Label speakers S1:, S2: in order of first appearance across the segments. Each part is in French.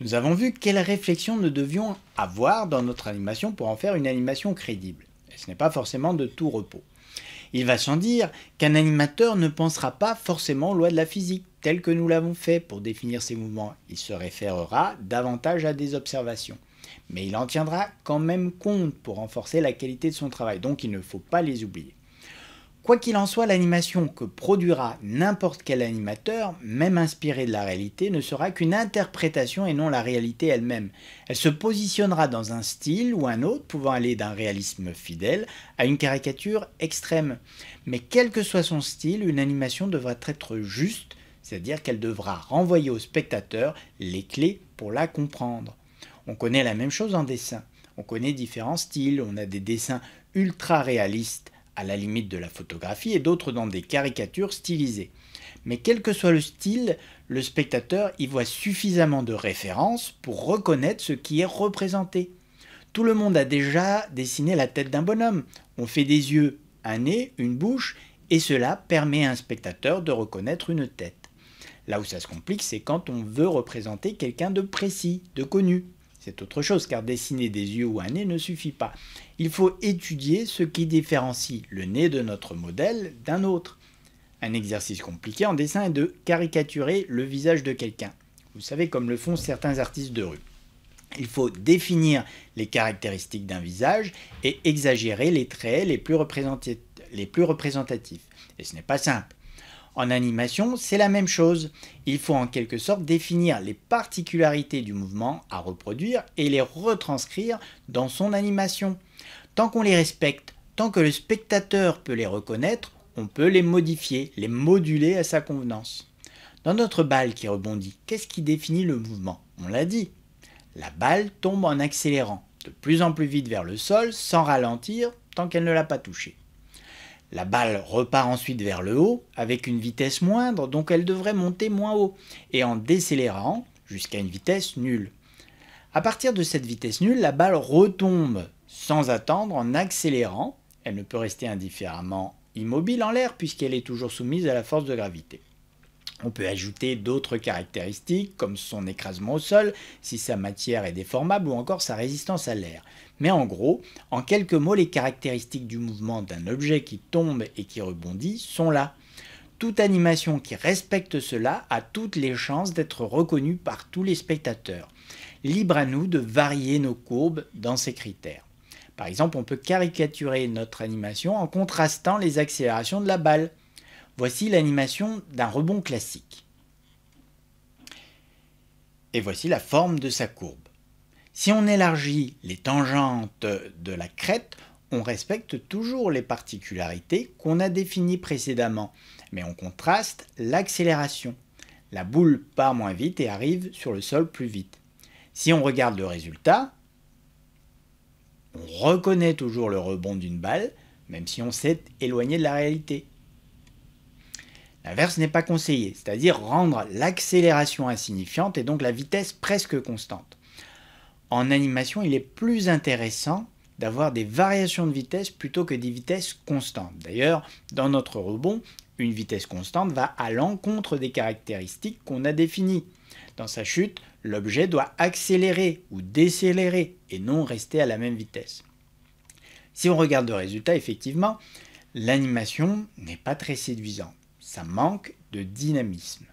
S1: Nous avons vu quelles réflexions nous devions avoir dans notre animation pour en faire une animation crédible. Et ce n'est pas forcément de tout repos. Il va sans dire qu'un animateur ne pensera pas forcément aux lois de la physique, telles que nous l'avons fait pour définir ses mouvements. Il se référera davantage à des observations. Mais il en tiendra quand même compte pour renforcer la qualité de son travail, donc il ne faut pas les oublier. Quoi qu'il en soit, l'animation que produira n'importe quel animateur, même inspiré de la réalité, ne sera qu'une interprétation et non la réalité elle-même. Elle se positionnera dans un style ou un autre, pouvant aller d'un réalisme fidèle à une caricature extrême. Mais quel que soit son style, une animation devra être juste, c'est-à-dire qu'elle devra renvoyer au spectateur les clés pour la comprendre. On connaît la même chose en dessin. On connaît différents styles, on a des dessins ultra réalistes à la limite de la photographie, et d'autres dans des caricatures stylisées. Mais quel que soit le style, le spectateur y voit suffisamment de références pour reconnaître ce qui est représenté. Tout le monde a déjà dessiné la tête d'un bonhomme. On fait des yeux, un nez, une bouche, et cela permet à un spectateur de reconnaître une tête. Là où ça se complique, c'est quand on veut représenter quelqu'un de précis, de connu, c'est autre chose, car dessiner des yeux ou un nez ne suffit pas. Il faut étudier ce qui différencie le nez de notre modèle d'un autre. Un exercice compliqué en dessin est de caricaturer le visage de quelqu'un. Vous savez, comme le font certains artistes de rue. Il faut définir les caractéristiques d'un visage et exagérer les traits les plus, les plus représentatifs. Et ce n'est pas simple. En animation, c'est la même chose. Il faut en quelque sorte définir les particularités du mouvement à reproduire et les retranscrire dans son animation. Tant qu'on les respecte, tant que le spectateur peut les reconnaître, on peut les modifier, les moduler à sa convenance. Dans notre balle qui rebondit, qu'est-ce qui définit le mouvement On l'a dit. La balle tombe en accélérant, de plus en plus vite vers le sol, sans ralentir, tant qu'elle ne l'a pas touché. La balle repart ensuite vers le haut avec une vitesse moindre, donc elle devrait monter moins haut, et en décélérant jusqu'à une vitesse nulle. À partir de cette vitesse nulle, la balle retombe sans attendre en accélérant. Elle ne peut rester indifféremment immobile en l'air puisqu'elle est toujours soumise à la force de gravité. On peut ajouter d'autres caractéristiques comme son écrasement au sol, si sa matière est déformable ou encore sa résistance à l'air. Mais en gros, en quelques mots, les caractéristiques du mouvement d'un objet qui tombe et qui rebondit sont là. Toute animation qui respecte cela a toutes les chances d'être reconnue par tous les spectateurs. Libre à nous de varier nos courbes dans ces critères. Par exemple, on peut caricaturer notre animation en contrastant les accélérations de la balle. Voici l'animation d'un rebond classique. Et voici la forme de sa courbe. Si on élargit les tangentes de la crête, on respecte toujours les particularités qu'on a définies précédemment, mais on contraste l'accélération. La boule part moins vite et arrive sur le sol plus vite. Si on regarde le résultat, on reconnaît toujours le rebond d'une balle, même si on s'est éloigné de la réalité. L'inverse n'est pas conseillé, c'est-à-dire rendre l'accélération insignifiante et donc la vitesse presque constante en animation, il est plus intéressant d'avoir des variations de vitesse plutôt que des vitesses constantes. D'ailleurs, dans notre rebond, une vitesse constante va à l'encontre des caractéristiques qu'on a définies. Dans sa chute, l'objet doit accélérer ou décélérer et non rester à la même vitesse. Si on regarde le résultat, effectivement, l'animation n'est pas très séduisante. Ça manque de dynamisme.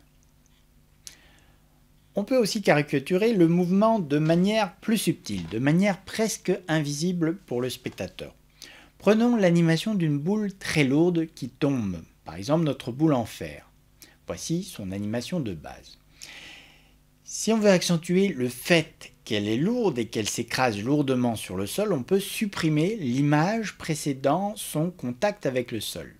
S1: On peut aussi caricaturer le mouvement de manière plus subtile, de manière presque invisible pour le spectateur. Prenons l'animation d'une boule très lourde qui tombe, par exemple notre boule en fer. Voici son animation de base. Si on veut accentuer le fait qu'elle est lourde et qu'elle s'écrase lourdement sur le sol, on peut supprimer l'image précédant son contact avec le sol.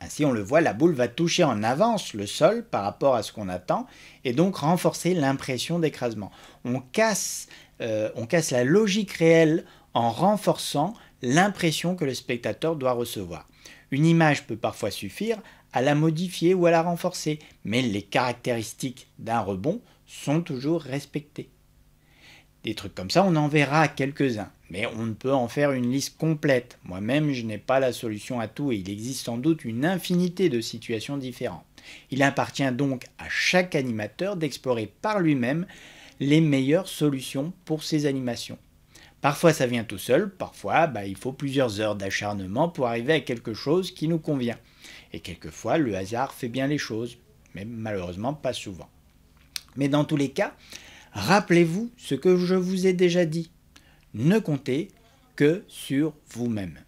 S1: Ainsi, on le voit, la boule va toucher en avance le sol par rapport à ce qu'on attend et donc renforcer l'impression d'écrasement. On casse, euh, on casse la logique réelle en renforçant l'impression que le spectateur doit recevoir. Une image peut parfois suffire à la modifier ou à la renforcer, mais les caractéristiques d'un rebond sont toujours respectées. Des trucs comme ça, on en verra quelques-uns. Mais on ne peut en faire une liste complète. Moi-même, je n'ai pas la solution à tout et il existe sans doute une infinité de situations différentes. Il appartient donc à chaque animateur d'explorer par lui-même les meilleures solutions pour ses animations. Parfois ça vient tout seul, parfois bah, il faut plusieurs heures d'acharnement pour arriver à quelque chose qui nous convient. Et quelquefois le hasard fait bien les choses, mais malheureusement pas souvent. Mais dans tous les cas, rappelez-vous ce que je vous ai déjà dit ne comptez que sur vous-même.